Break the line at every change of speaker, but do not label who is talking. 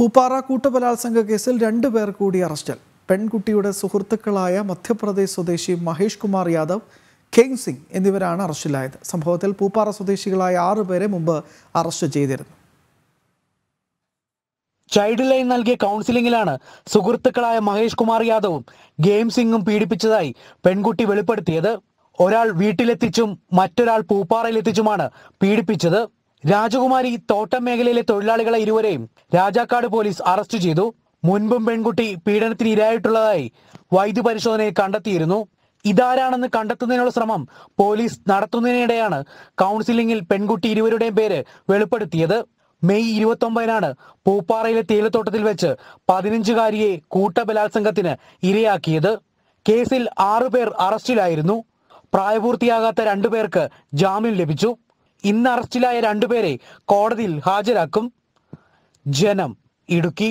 പൂപ്പാറ കൂട്ടബലാത്സംഗ കേസിൽ രണ്ടു പേർ കൂടി അറസ്റ്റിൽ പെൺകുട്ടിയുടെ സുഹൃത്തുക്കളായ മധ്യപ്രദേശ് സ്വദേശി മഹേഷ് കുമാർ യാദവ് ഖേങ് സിംഗ് എന്നിവരാണ് അറസ്റ്റിലായത് സംഭവത്തിൽ പൂപ്പാറ സ്വദേശികളായ ആറുപേരെ പേരെ മുമ്പ് അറസ്റ്റ് ചെയ്തിരുന്നു
ചൈൽഡ് ലൈൻ നൽകിയ കൗൺസിലിംഗിലാണ് സുഹൃത്തുക്കളായ മഹേഷ് കുമാർ യാദവും ഗെയിം സിംഗും പീഡിപ്പിച്ചതായി പെൺകുട്ടി വെളിപ്പെടുത്തിയത് ഒരാൾ വീട്ടിലെത്തിച്ചും മറ്റൊരാൾ പൂപ്പാറയിലെത്തിച്ചുമാണ് പീഡിപ്പിച്ചത് രാജകുമാരി തോട്ടം മേഖലയിലെ തൊഴിലാളികളെ ഇരുവരെയും രാജാക്കാട് പോലീസ് അറസ്റ്റ് ചെയ്തു മുൻപും പെൺകുട്ടി പീഡനത്തിന് ഇരയായിട്ടുള്ളതായി വൈദ്യു പരിശോധനയിൽ കണ്ടെത്തിയിരുന്നു ഇതാരാണെന്ന് കണ്ടെത്തുന്നതിനുള്ള ശ്രമം പോലീസ് നടത്തുന്നതിനിടെയാണ് കൗൺസിലിംഗിൽ പെൺകുട്ടി ഇരുവരുടെയും പേര് വെളിപ്പെടുത്തിയത് മെയ് ഇരുപത്തൊമ്പതിനാണ് പൂപ്പാറയിലെ തേയിലത്തോട്ടത്തിൽ വെച്ച് പതിനഞ്ചുകാരിയെ കൂട്ടബലാത്സംഗത്തിന് ഇരയാക്കിയത് കേസിൽ ആറുപേർ അറസ്റ്റിലായിരുന്നു പ്രായപൂർത്തിയാകാത്ത രണ്ടുപേർക്ക് ജാമ്യം ലഭിച്ചു ഇന്ന് അറസ്റ്റിലായ രണ്ടുപേരെ കോടതിയിൽ ഹാജരാക്കും ജനം ഇടുക്കി